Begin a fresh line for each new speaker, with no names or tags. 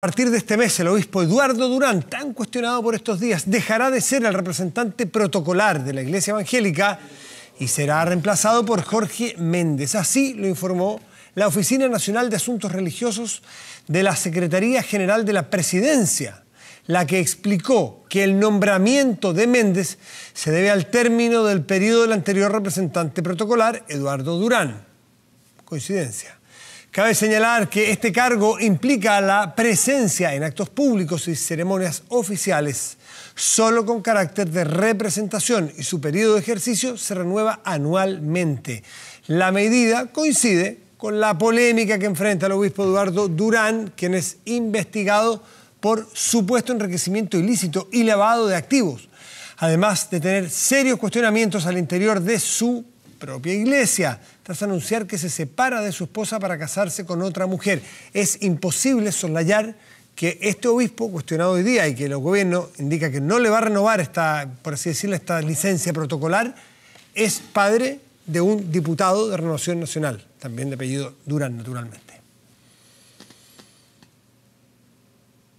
A partir de este mes, el obispo Eduardo Durán, tan cuestionado por estos días, dejará de ser el representante protocolar de la Iglesia Evangélica y será reemplazado por Jorge Méndez. Así lo informó la Oficina Nacional de Asuntos Religiosos de la Secretaría General de la Presidencia, la que explicó que el nombramiento de Méndez se debe al término del periodo del anterior representante protocolar, Eduardo Durán. Coincidencia. Cabe señalar que este cargo implica la presencia en actos públicos y ceremonias oficiales, solo con carácter de representación y su periodo de ejercicio se renueva anualmente. La medida coincide con la polémica que enfrenta el obispo Eduardo Durán, quien es investigado por supuesto enriquecimiento ilícito y lavado de activos, además de tener serios cuestionamientos al interior de su propia iglesia, tras anunciar que se separa de su esposa para casarse con otra mujer. Es imposible soslayar que este obispo, cuestionado hoy día y que el gobierno indica que no le va a renovar esta, por así decirlo, esta licencia protocolar, es padre de un diputado de Renovación Nacional, también de apellido Durán, naturalmente.